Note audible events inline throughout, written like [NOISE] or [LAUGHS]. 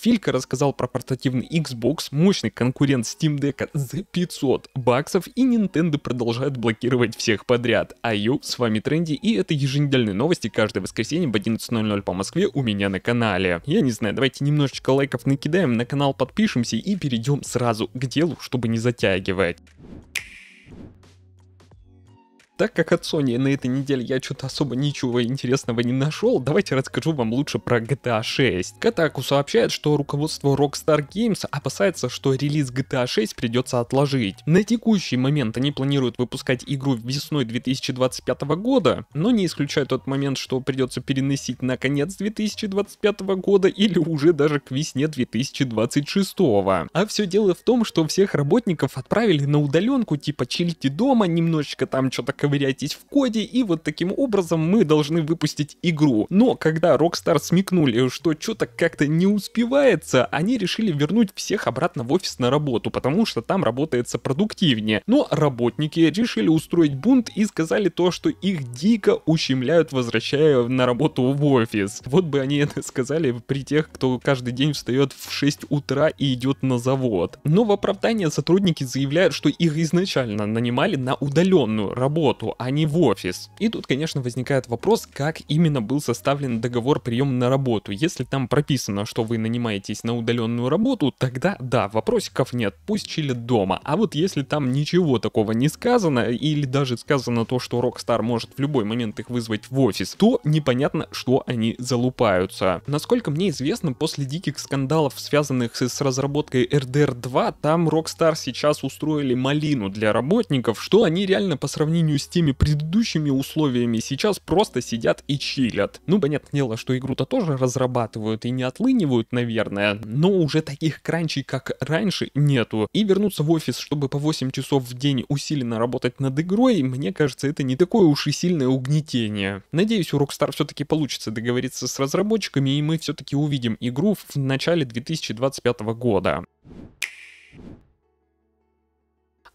Филька рассказал про портативный Xbox, мощный конкурент Steam Deck за 500 баксов, и Nintendo продолжает блокировать всех подряд. А йоу, с вами Тренди, и это еженедельные новости каждое воскресенье в 11.00 по Москве у меня на канале. Я не знаю, давайте немножечко лайков накидаем, на канал подпишемся и перейдем сразу к делу, чтобы не затягивать. Так как от Sony на этой неделе я что-то особо ничего интересного не нашел, давайте расскажу вам лучше про GTA 6. Kotaku сообщает, что руководство Rockstar Games опасается, что релиз GTA 6 придется отложить. На текущий момент они планируют выпускать игру весной 2025 года, но не исключают тот момент, что придется переносить на конец 2025 года или уже даже к весне 2026. А все дело в том, что всех работников отправили на удаленку, типа чилите дома, немножечко там что-то ковыряйтесь в коде, и вот таким образом мы должны выпустить игру. Но когда Rockstar смекнули, что что-то как-то не успевается, они решили вернуть всех обратно в офис на работу, потому что там работается продуктивнее. Но работники решили устроить бунт и сказали то, что их дико ущемляют, возвращая на работу в офис. Вот бы они это сказали при тех, кто каждый день встает в 6 утра и идет на завод. Но в оправдание сотрудники заявляют, что их изначально нанимали на удаленную работу, работу, а не в офис. И тут, конечно, возникает вопрос, как именно был составлен договор приема на работу. Если там прописано, что вы нанимаетесь на удаленную работу, тогда да, вопросиков нет, пусть чилит дома. А вот если там ничего такого не сказано, или даже сказано то, что Rockstar может в любой момент их вызвать в офис, то непонятно, что они залупаются. Насколько мне известно, после диких скандалов, связанных с разработкой RDR 2, там Rockstar сейчас устроили малину для работников, что они реально по сравнению с теми предыдущими условиями сейчас просто сидят и чилят. Ну, понятное дело, что игру-то тоже разрабатывают и не отлынивают, наверное, но уже таких кранчей, как раньше, нету. И вернуться в офис, чтобы по 8 часов в день усиленно работать над игрой, мне кажется, это не такое уж и сильное угнетение. Надеюсь, у Rockstar все-таки получится договориться с разработчиками, и мы все-таки увидим игру в начале 2025 года.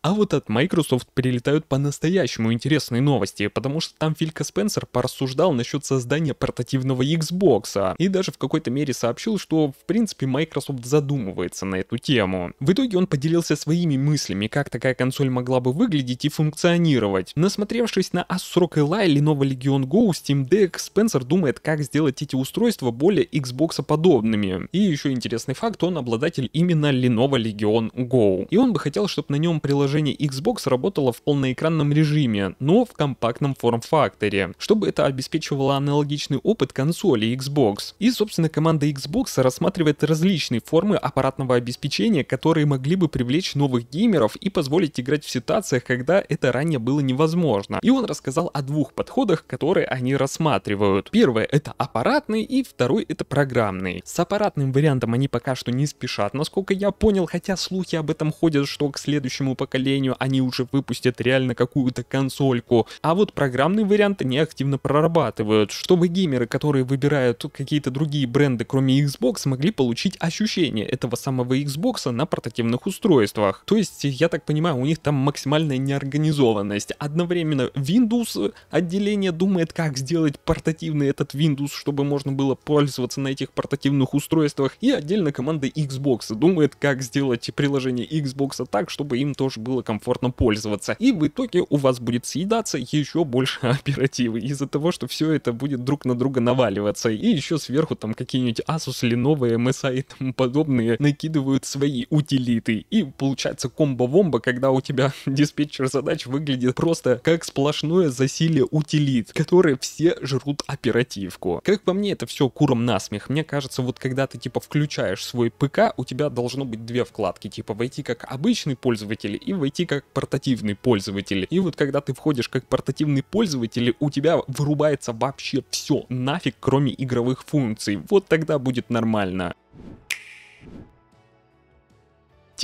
А вот от Microsoft прилетают по-настоящему интересные новости, потому что там Филька Спенсер порассуждал насчет создания портативного Xbox, а, и даже в какой-то мере сообщил, что в принципе Microsoft задумывается на эту тему. В итоге он поделился своими мыслями, как такая консоль могла бы выглядеть и функционировать. Насмотревшись на Asrock ROG Ally, Lenovo Legion Go, Steam Deck, Спенсер думает, как сделать эти устройства более Xbox подобными. И еще интересный факт, он обладатель именно Lenovo Legion Go. И он бы хотел, чтобы на нем приложение приложение Xbox работало в полноэкранном режиме, но в компактном форм-факторе, чтобы это обеспечивало аналогичный опыт консоли Xbox. И, собственно, команда Xbox рассматривает различные формы аппаратного обеспечения, которые могли бы привлечь новых геймеров и позволить играть в ситуациях, когда это ранее было невозможно. И он рассказал о двух подходах, которые они рассматривают. Первое — это аппаратный, и второй — это программный. С аппаратным вариантом они пока что не спешат, насколько я понял, хотя слухи об этом ходят, что к следующему поколению сожалению, они уже выпустят реально какую-то консольку. А вот программный вариант они активно прорабатывают, чтобы геймеры, которые выбирают какие-то другие бренды, кроме Xbox, могли получить ощущение этого самого Xbox на портативных устройствах. То есть, я так понимаю, у них там максимальная неорганизованность. Одновременно Windows отделение думает, как сделать портативный этот Windows, чтобы можно было пользоваться на этих портативных устройствах, и отдельно команда Xbox думает, как сделать приложение Xbox так, чтобы им тоже было было комфортно пользоваться. И в итоге у вас будет съедаться еще больше [LAUGHS] оперативы из-за того, что все это будет друг на друга наваливаться. И еще сверху там какие-нибудь Asus, Lenovo, MSI и тому подобные накидывают свои утилиты. И получается комбо-вомба, когда у тебя [LAUGHS] диспетчер задач выглядит просто как сплошное засилие утилит, которые все жрут оперативку. Как по мне, это все куром насмех. Мне кажется, вот когда ты типа включаешь свой ПК, у тебя должно быть две вкладки, типа войти как обычный пользователь и войти как портативный пользователь. И вот когда ты входишь как портативный пользователь, у тебя вырубается вообще все нафиг, кроме игровых функций. Вот тогда будет нормально.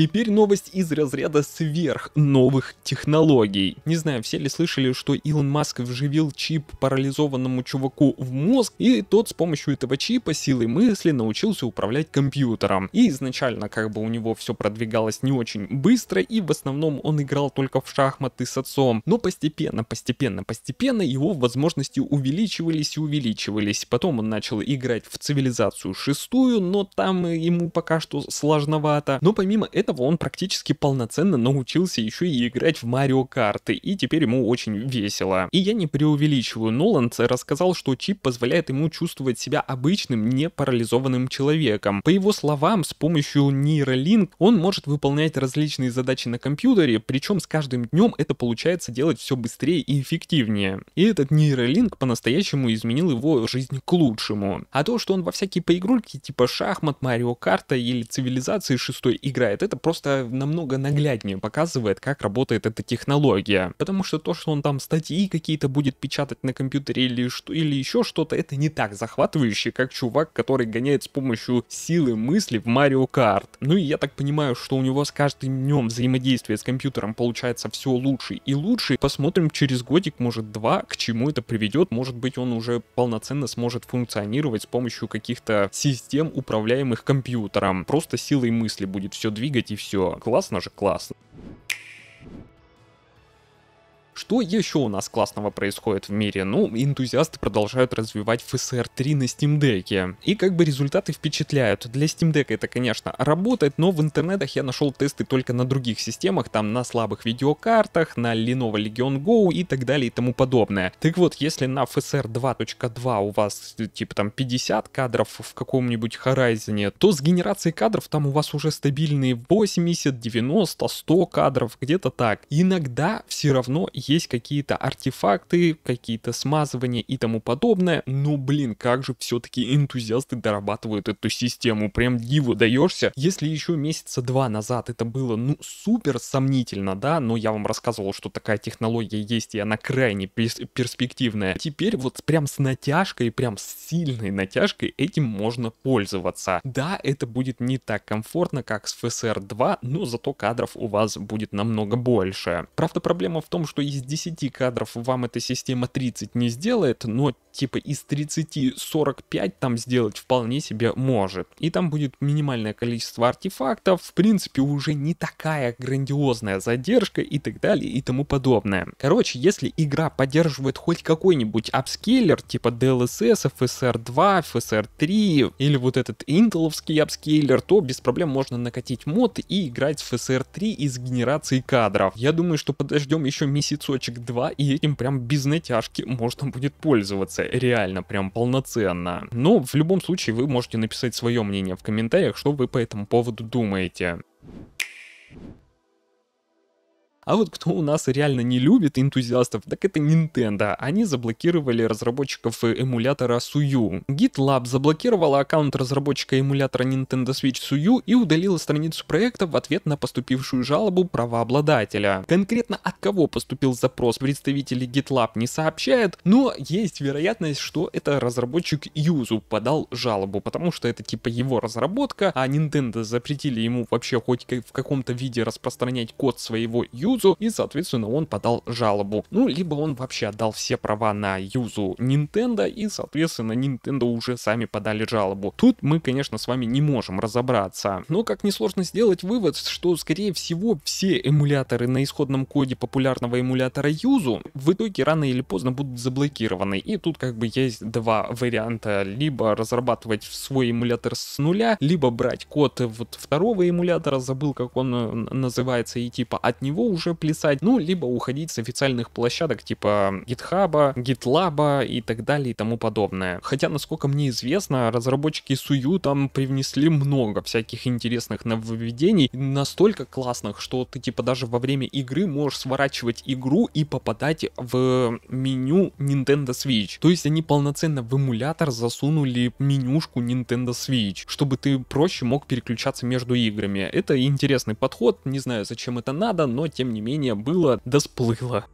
Теперь новость из разряда сверх новых технологий. Не знаю, все ли слышали, что Илон Маск вживил чип парализованному чуваку в мозг, и тот с помощью этого чипа силой мысли научился управлять компьютером. И изначально как бы у него все продвигалось не очень быстро, и в основном он играл только в шахматы с отцом. Но постепенно, постепенно, постепенно его возможности увеличивались и увеличивались. Потом он начал играть в цивилизацию шестую, но там ему пока что сложновато. Но помимо этого этого он практически полноценно научился еще и играть в Марио карты, и теперь ему очень весело. И я не преувеличиваю, Ноланд рассказал, что чип позволяет ему чувствовать себя обычным, не парализованным человеком. По его словам, с помощью нейролинк он может выполнять различные задачи на компьютере, причем с каждым днем это получается делать все быстрее и эффективнее. И этот нейролинк по-настоящему изменил его жизнь к лучшему. А то, что он во всякие поигрульки типа шахмат, Марио Карта или цивилизации шестой играет, это просто намного нагляднее показывает, как работает эта технология. Потому что то, что он там статьи какие-то будет печатать на компьютере или, что, или еще что-то, это не так захватывающе, как чувак, который гоняет с помощью силы мысли в Марио Карт. Ну и я так понимаю, что у него с каждым днем взаимодействие с компьютером получается все лучше и лучше. Посмотрим через годик, может два, к чему это приведет. Может быть он уже полноценно сможет функционировать с помощью каких-то систем, управляемых компьютером. Просто силой мысли будет все двигать двигать и все. Классно же, классно. Что еще у нас классного происходит в мире? Ну, энтузиасты продолжают развивать FSR 3 на Steam Deck. И как бы результаты впечатляют. Для Steam Deck это, конечно, работает, но в интернетах я нашел тесты только на других системах, там на слабых видеокартах, на Lenovo Legion Go и так далее и тому подобное. Так вот, если на FSR 2.2 у вас типа там 50 кадров в каком-нибудь Horizon, то с генерацией кадров там у вас уже стабильные 80, 90, 100 кадров, где-то так. Иногда все равно есть какие-то артефакты, какие-то смазывания и тому подобное, но, блин, как же все-таки энтузиасты дорабатывают эту систему, прям диву даешься. Если еще месяца два назад это было, ну, супер сомнительно, да, но я вам рассказывал, что такая технология есть, и она крайне перспективная. Теперь вот прям с натяжкой, прям с сильной натяжкой этим можно пользоваться. Да, это будет не так комфортно, как с FSR 2, но зато кадров у вас будет намного больше. Правда, проблема в том, что из из 10 кадров вам эта система 30 не сделает, но типа из 30 45 там сделать вполне себе может. И там будет минимальное количество артефактов, в принципе уже не такая грандиозная задержка и так далее и тому подобное. Короче, если игра поддерживает хоть какой-нибудь апскейлер, типа DLSS, FSR2, FSR3 или вот этот интеловский апскейлер, то без проблем можно накатить мод и играть в FSR3 из генерации кадров. Я думаю, что подождем еще месяц кусочек 2, и этим прям без натяжки можно будет пользоваться, реально, прям полноценно. Но ну, в любом случае вы можете написать свое мнение в комментариях, что вы по этому поводу думаете. А вот кто у нас реально не любит энтузиастов, так это Nintendo. Они заблокировали разработчиков э, эмулятора Сую. GitLab заблокировала аккаунт разработчика эмулятора Nintendo Switch Сую и удалила страницу проекта в ответ на поступившую жалобу правообладателя. Конкретно от кого поступил запрос представители GitLab не сообщают, но есть вероятность, что это разработчик Юзу подал жалобу, потому что это типа его разработка, а Nintendo запретили ему вообще хоть в каком-то виде распространять код своего Юзу, Юзу, и, соответственно, он подал жалобу. Ну, либо он вообще отдал все права на Юзу Nintendo, и, соответственно, Nintendo уже сами подали жалобу. Тут мы, конечно, с вами не можем разобраться. Но, как несложно сделать вывод, что, скорее всего, все эмуляторы на исходном коде популярного эмулятора Юзу в итоге рано или поздно будут заблокированы. И тут как бы есть два варианта. Либо разрабатывать свой эмулятор с нуля, либо брать код вот второго эмулятора, забыл, как он э, называется, и типа от него уже уже плясать, ну, либо уходить с официальных площадок типа GitHub, GitLab и так далее и тому подобное. Хотя, насколько мне известно, разработчики Сую там привнесли много всяких интересных нововведений, настолько классных, что ты типа даже во время игры можешь сворачивать игру и попадать в меню Nintendo Switch. То есть они полноценно в эмулятор засунули менюшку Nintendo Switch, чтобы ты проще мог переключаться между играми. Это интересный подход, не знаю, зачем это надо, но тем не менее было да сплыло.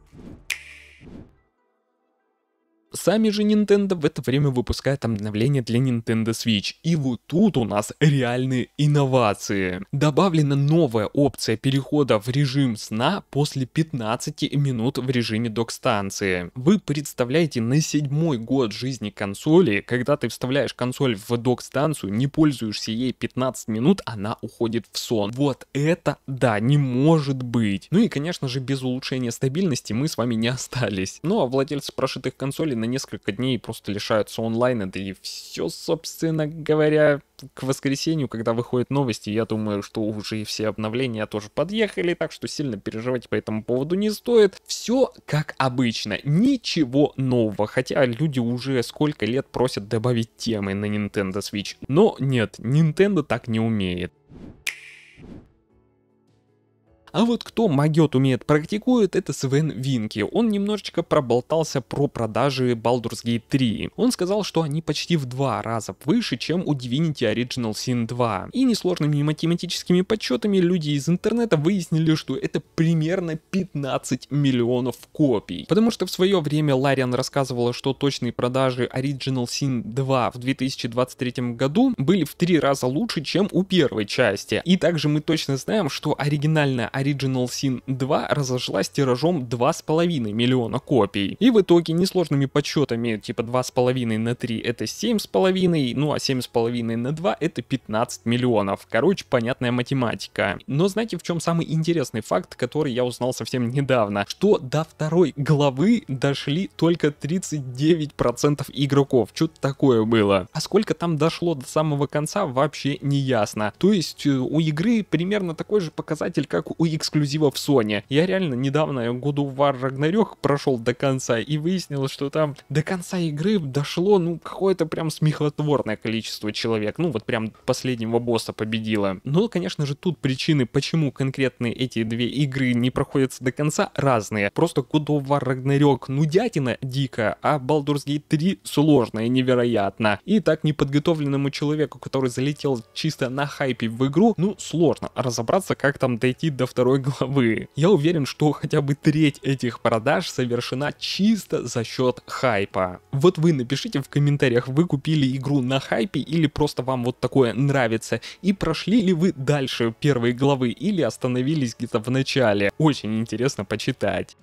Сами же Nintendo в это время выпускают обновление для Nintendo Switch. И вот тут у нас реальные инновации. Добавлена новая опция перехода в режим сна после 15 минут в режиме док-станции. Вы представляете, на седьмой год жизни консоли, когда ты вставляешь консоль в док-станцию, не пользуешься ей 15 минут, она уходит в сон. Вот это, да, не может быть. Ну и, конечно же, без улучшения стабильности мы с вами не остались. Ну а владельцы прошитых консолей на несколько дней просто лишаются онлайна, да и все, собственно говоря, к воскресенью, когда выходят новости, я думаю, что уже и все обновления тоже подъехали, так что сильно переживать по этому поводу не стоит. Все как обычно, ничего нового, хотя люди уже сколько лет просят добавить темы на Nintendo Switch, но нет, Nintendo так не умеет. А вот кто магет умеет практикует, это Свен Винки. Он немножечко проболтался про продажи Baldur's Gate 3. Он сказал, что они почти в два раза выше, чем у Divinity Original Sin 2. И несложными математическими подсчетами люди из интернета выяснили, что это примерно 15 миллионов копий. Потому что в свое время Лариан рассказывала, что точные продажи Original Sin 2 в 2023 году были в три раза лучше, чем у первой части. И также мы точно знаем, что оригинальная Original Sin 2 разошлась тиражом 2,5 миллиона копий. И в итоге несложными подсчетами типа 2,5 на 3 это 7,5, ну а 7,5 на 2 это 15 миллионов. Короче, понятная математика. Но знаете, в чем самый интересный факт, который я узнал совсем недавно? Что до второй главы дошли только 39% игроков. Что-то такое было. А сколько там дошло до самого конца, вообще не ясно. То есть э, у игры примерно такой же показатель, как у эксклюзивов Sony. Я реально недавно God of War Ragnarok прошел до конца и выяснилось, что там до конца игры дошло, ну, какое-то прям смехотворное количество человек. Ну, вот прям последнего босса победила. Но, конечно же, тут причины, почему конкретные эти две игры не проходятся до конца, разные. Просто God of War Ragnarok нудятина дикая, а Baldur's Gate 3 сложная невероятно. И так неподготовленному человеку, который залетел чисто на хайпе в игру, ну, сложно разобраться, как там дойти до второго второй главы. Я уверен, что хотя бы треть этих продаж совершена чисто за счет хайпа. Вот вы напишите в комментариях, вы купили игру на хайпе или просто вам вот такое нравится, и прошли ли вы дальше первой главы или остановились где-то в начале. Очень интересно почитать.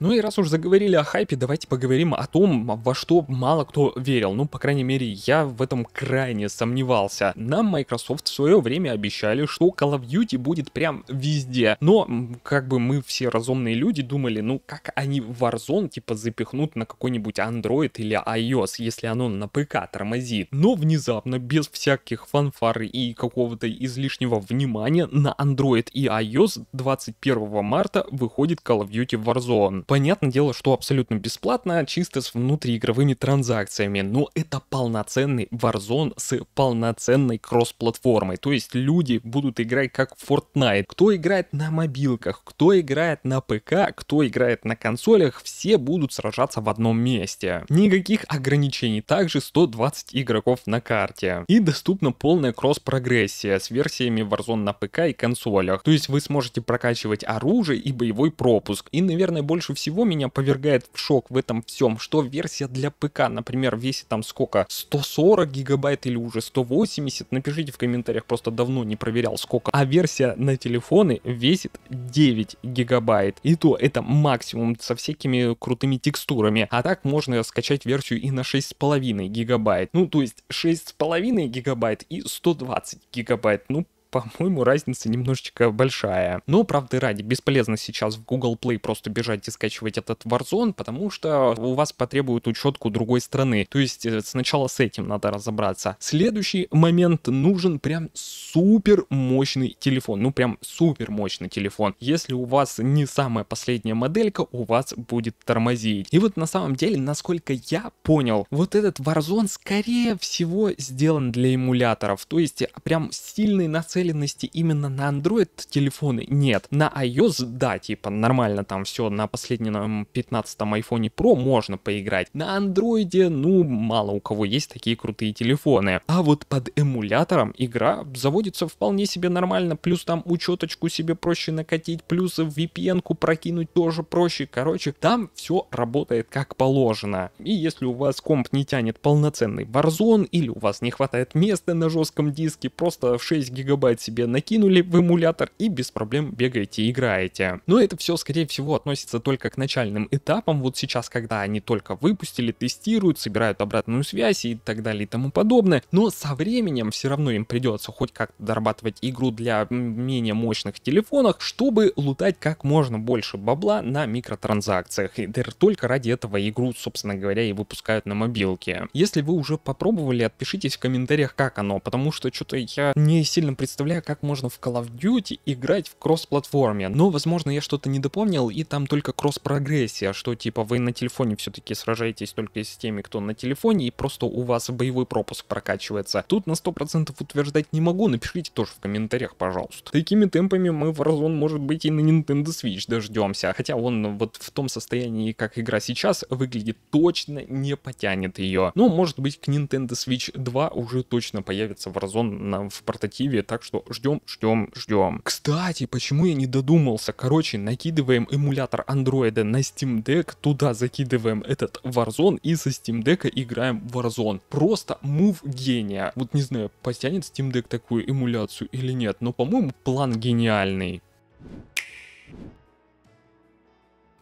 Ну и раз уж заговорили о хайпе, давайте поговорим о том, во что мало кто верил. Ну, по крайней мере, я в этом крайне сомневался. Нам Microsoft в свое время обещали, что Call of Duty будет прям везде. Но, как бы мы все разумные люди думали, ну, как они Warzone, типа, запихнут на какой-нибудь Android или iOS, если оно на ПК тормозит. Но внезапно, без всяких фанфар и какого-то излишнего внимания, на Android и iOS 21 марта выходит Call of Duty Warzone понятное дело, что абсолютно бесплатно, чисто с внутриигровыми транзакциями, но это полноценный Warzone с полноценной кросс-платформой, то есть люди будут играть как в Fortnite. Кто играет на мобилках, кто играет на ПК, кто играет на консолях, все будут сражаться в одном месте. Никаких ограничений, также 120 игроков на карте. И доступна полная кросс-прогрессия с версиями Warzone на ПК и консолях, то есть вы сможете прокачивать оружие и боевой пропуск. И, наверное, больше всего всего меня повергает в шок в этом всем, что версия для ПК, например, весит там сколько, 140 гигабайт или уже 180, напишите в комментариях, просто давно не проверял сколько, а версия на телефоны весит 9 гигабайт, и то это максимум со всякими крутыми текстурами, а так можно скачать версию и на 6,5 гигабайт, ну то есть 6,5 гигабайт и 120 гигабайт, ну по-моему, разница немножечко большая. Но, правда, ради, бесполезно сейчас в Google Play просто бежать и скачивать этот Warzone, потому что у вас потребуют учетку другой страны. То есть э, сначала с этим надо разобраться. Следующий момент нужен прям супер мощный телефон. Ну, прям супер мощный телефон. Если у вас не самая последняя моделька, у вас будет тормозить. И вот на самом деле, насколько я понял, вот этот Warzone скорее всего сделан для эмуляторов. То есть а прям сильный нацелен нацеленности именно на Android телефоны нет. На iOS, да, типа нормально там все на последнем 15-м iPhone Pro можно поиграть. На Android, ну, мало у кого есть такие крутые телефоны. А вот под эмулятором игра заводится вполне себе нормально, плюс там учеточку себе проще накатить, плюс VPN-ку прокинуть тоже проще. Короче, там все работает как положено. И если у вас комп не тянет полноценный Warzone или у вас не хватает места на жестком диске, просто в 6 гигабайт бывает, себе накинули в эмулятор и без проблем бегаете, играете. Но это все, скорее всего, относится только к начальным этапам. Вот сейчас, когда они только выпустили, тестируют, собирают обратную связь и так далее и тому подобное. Но со временем все равно им придется хоть как-то дорабатывать игру для менее мощных телефонов, чтобы лутать как можно больше бабла на микротранзакциях. И только ради этого игру, собственно говоря, и выпускают на мобилке. Если вы уже попробовали, отпишитесь в комментариях, как оно, потому что что-то я не сильно представляю представляю, как можно в Call of Duty играть в кросс-платформе. Но, ну, возможно, я что-то недопомнил, и там только кросс-прогрессия, что типа вы на телефоне все-таки сражаетесь только с теми, кто на телефоне, и просто у вас боевой пропуск прокачивается. Тут на 100% утверждать не могу, напишите тоже в комментариях, пожалуйста. Такими темпами мы в Warzone, может быть, и на Nintendo Switch дождемся, хотя он вот в том состоянии, как игра сейчас, выглядит точно не потянет ее. Но, может быть, к Nintendo Switch 2 уже точно появится Warzone в портативе, так что что ждем, ждем, ждем. Кстати, почему я не додумался? Короче, накидываем эмулятор андроида на Steam Deck, туда закидываем этот Warzone и со Steam Deck играем в Warzone. Просто мув гения. Вот не знаю, потянет Steam Deck такую эмуляцию или нет, но по-моему план гениальный.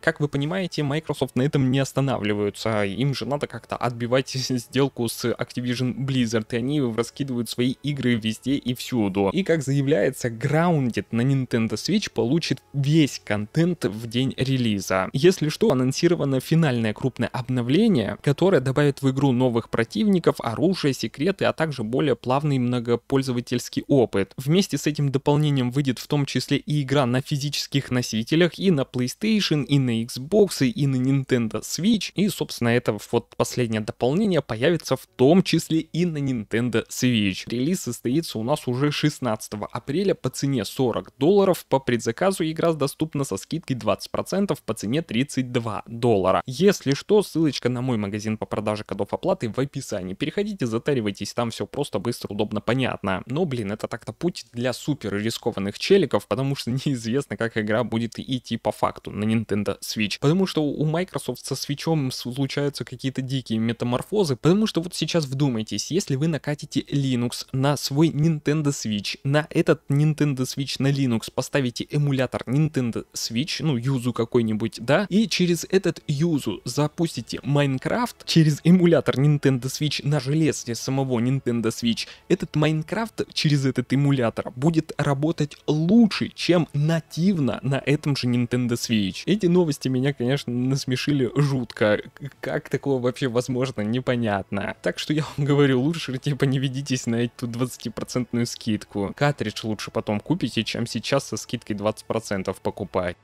Как вы понимаете, Microsoft на этом не останавливаются. Им же надо как-то отбивать [LAUGHS] сделку с Activision Blizzard, и они раскидывают свои игры везде и всюду. И как заявляется, Grounded на Nintendo Switch получит весь контент в день релиза. Если что, анонсировано финальное крупное обновление, которое добавит в игру новых противников, оружие, секреты, а также более плавный многопользовательский опыт. Вместе с этим дополнением выйдет в том числе и игра на физических носителях, и на PlayStation, и на на Xbox и на Nintendo Switch. И, собственно, это вот последнее дополнение появится в том числе и на Nintendo Switch. Релиз состоится у нас уже 16 апреля по цене 40 долларов. По предзаказу игра доступна со скидкой 20% по цене 32 доллара. Если что, ссылочка на мой магазин по продаже кодов оплаты в описании. Переходите, затаривайтесь, там все просто, быстро, удобно, понятно. Но, блин, это так-то путь для супер рискованных челиков, потому что [LAUGHS] неизвестно, как игра будет идти по факту на Nintendo Switch, потому что у Microsoft со Switch случаются какие-то дикие метаморфозы, потому что вот сейчас вдумайтесь, если вы накатите Linux на свой Nintendo Switch, на этот Nintendo Switch на Linux поставите эмулятор Nintendo Switch, ну, юзу какой-нибудь, да, и через этот юзу запустите Minecraft через эмулятор Nintendo Switch на железе самого Nintendo Switch, этот Minecraft через этот эмулятор будет работать лучше, чем нативно на этом же Nintendo Switch. Эти новые новости меня, конечно, насмешили жутко. Как такое вообще возможно, непонятно. Так что я вам [LAUGHS] говорю, лучше типа не ведитесь на эту 20% скидку. Картридж лучше потом купите, чем сейчас со скидкой 20% покупать.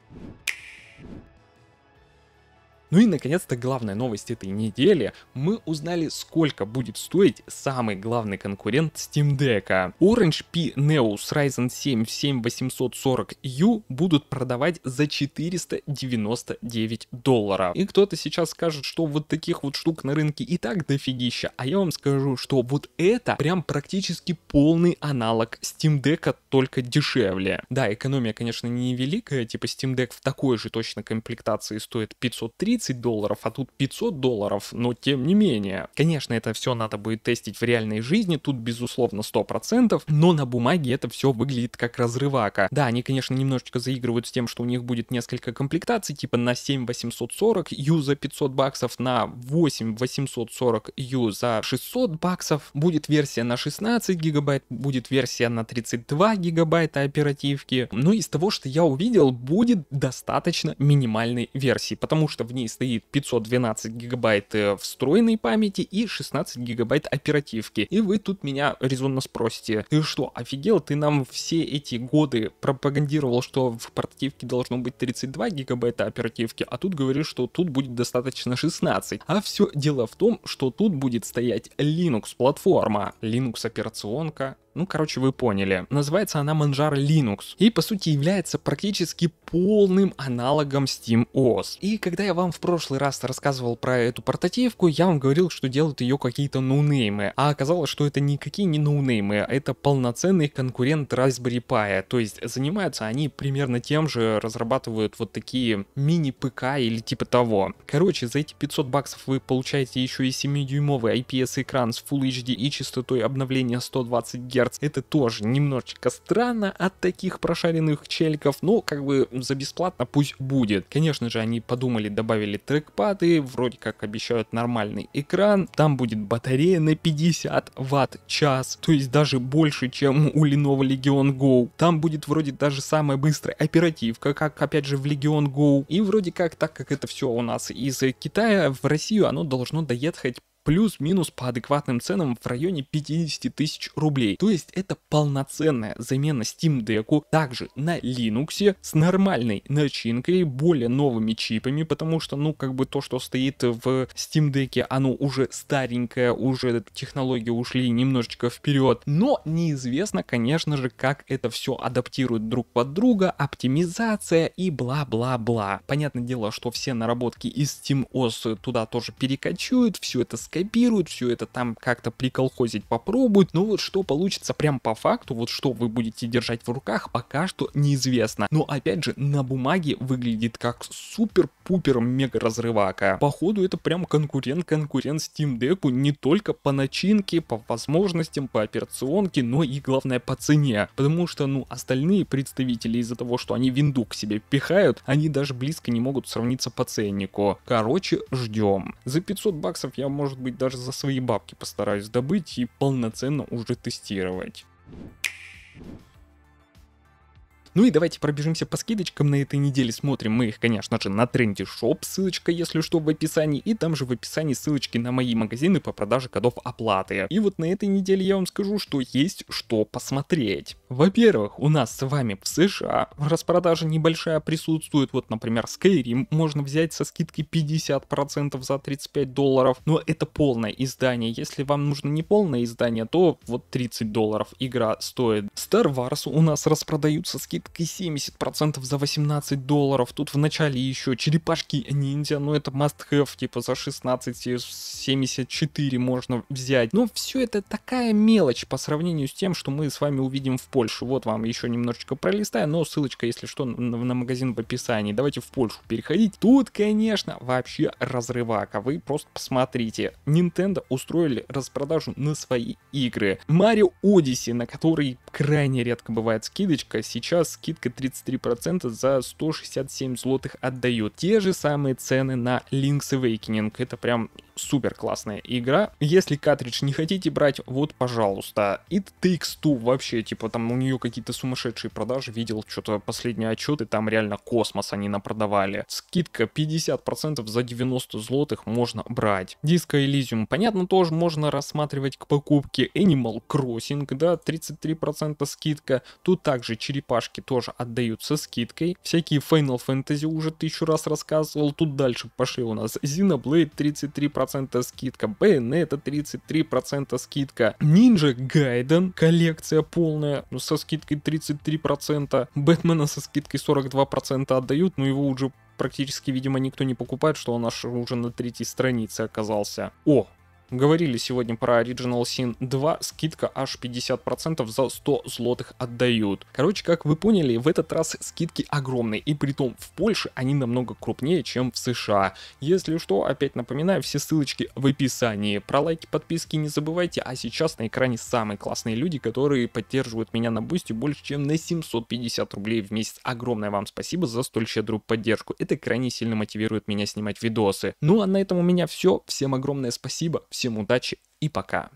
Ну и, наконец-то, главная новость этой недели. Мы узнали, сколько будет стоить самый главный конкурент Steam Deck. Orange P Neo с Ryzen 7 7840U будут продавать за 499 долларов. И кто-то сейчас скажет, что вот таких вот штук на рынке и так дофигища, а я вам скажу, что вот это прям практически полный аналог Steam Deck, а только дешевле. Да, экономия, конечно, не великая, типа Steam Deck в такой же точно комплектации стоит 530, 30 долларов, а тут 500 долларов, но тем не менее. Конечно, это все надо будет тестить в реальной жизни, тут безусловно 100%, но на бумаге это все выглядит как разрывака. Да, они, конечно, немножечко заигрывают с тем, что у них будет несколько комплектаций, типа на 7840 ю за 500 баксов, на 8840 ю за 600 баксов, будет версия на 16 гигабайт, будет версия на 32 гигабайта оперативки. Но ну, из того, что я увидел, будет достаточно минимальной версии, потому что в ней стоит 512 гигабайт э, встроенной памяти и 16 гигабайт оперативки. И вы тут меня резонно спросите, ты что, офигел, ты нам все эти годы пропагандировал, что в портативке должно быть 32 гигабайта оперативки, а тут говоришь, что тут будет достаточно 16. А все дело в том, что тут будет стоять Linux платформа, Linux операционка, ну, короче, вы поняли. Называется она Manjaro Linux и, по сути, является практически полным аналогом SteamOS. И когда я вам в прошлый раз рассказывал про эту портативку, я вам говорил, что делают ее какие-то ноунеймы, а оказалось, что это никакие не ноунеймы, а это полноценный конкурент Raspberry Pi, то есть занимаются они примерно тем же, разрабатывают вот такие мини-ПК или типа того. Короче, за эти 500 баксов вы получаете еще и 7-дюймовый IPS-экран с Full HD и частотой обновления 120 Гц, Гц. Это тоже немножечко странно от таких прошаренных чельков, но как бы за бесплатно пусть будет. Конечно же, они подумали, добавили трекпады, вроде как обещают нормальный экран, там будет батарея на 50 ватт час, то есть даже больше, чем у Lenovo Legion Go. Там будет вроде даже самая быстрая оперативка, как опять же в Legion Go. И вроде как, так как это все у нас из Китая, в Россию оно должно доехать плюс-минус по адекватным ценам в районе 50 тысяч рублей. То есть это полноценная замена Steam Deck также на Linux с нормальной начинкой, более новыми чипами, потому что, ну, как бы то, что стоит в Steam Deck, оно уже старенькое, уже технологии ушли немножечко вперед. Но неизвестно, конечно же, как это все адаптирует друг под друга, оптимизация и бла-бла-бла. Понятное дело, что все наработки из Steam OS туда тоже перекочуют, все это с скопируют все это, там как-то приколхозить попробуют, но ну вот что получится прям по факту, вот что вы будете держать в руках, пока что неизвестно. Но опять же, на бумаге выглядит как супер-пупер мега разрывака. Походу это прям конкурент-конкурент Steam Deckу не только по начинке, по возможностям, по операционке, но и главное по цене. Потому что, ну, остальные представители из-за того, что они винду к себе пихают, они даже близко не могут сравниться по ценнику. Короче, ждем. За 500 баксов я, может быть, даже за свои бабки постараюсь добыть и полноценно уже тестировать. Ну и давайте пробежимся по скидочкам на этой неделе. Смотрим мы их, конечно же, на тренде шоп. Ссылочка, если что, в описании. И там же в описании ссылочки на мои магазины по продаже кодов оплаты. И вот на этой неделе я вам скажу, что есть что посмотреть. Во-первых, у нас с вами в США распродажа небольшая присутствует. Вот, например, Skyrim можно взять со скидкой 50% за 35 долларов. Но это полное издание. Если вам нужно не полное издание, то вот 30 долларов игра стоит. Star Wars у нас распродаются скидки скидкой 70% за 18 долларов. Тут в начале еще черепашки ниндзя, но ну, это must have, типа за 16,74 можно взять. Но все это такая мелочь по сравнению с тем, что мы с вами увидим в Польше. Вот вам еще немножечко пролистаю, но ссылочка, если что, на, на магазин в описании. Давайте в Польшу переходить. Тут, конечно, вообще разрывака. Вы просто посмотрите. Nintendo устроили распродажу на свои игры. Mario Odyssey, на который крайне редко бывает скидочка, сейчас скидка 33% за 167 злотых отдают. Те же самые цены на Link's Awakening. Это прям супер классная игра. Если картридж не хотите брать, вот пожалуйста. It Takes Two вообще, типа там у нее какие-то сумасшедшие продажи. Видел что-то последние отчеты, там реально космос они напродавали. Скидка 50% за 90 злотых можно брать. Диско Elysium, понятно, тоже можно рассматривать к покупке. Animal Crossing, да, 33% скидка. Тут также черепашки тоже отдаются скидкой. Всякие Final Fantasy уже тысячу раз рассказывал. Тут дальше пошли у нас Xenoblade 33% скидка, Bayonetta 33% скидка, Ninja Gaiden коллекция полная, но ну, со скидкой 33%, Бэтмена со скидкой 42% отдают, но его уже практически, видимо, никто не покупает, что он аж уже на третьей странице оказался. О, Говорили сегодня про Original Sin 2, скидка аж 50% за 100 злотых отдают. Короче, как вы поняли, в этот раз скидки огромные, и при том в Польше они намного крупнее, чем в США. Если что, опять напоминаю, все ссылочки в описании. Про лайки, подписки не забывайте, а сейчас на экране самые классные люди, которые поддерживают меня на бусте больше, чем на 750 рублей в месяц. Огромное вам спасибо за столь щедрую поддержку, это крайне сильно мотивирует меня снимать видосы. Ну а на этом у меня все, всем огромное спасибо, всем Всем удачи и пока.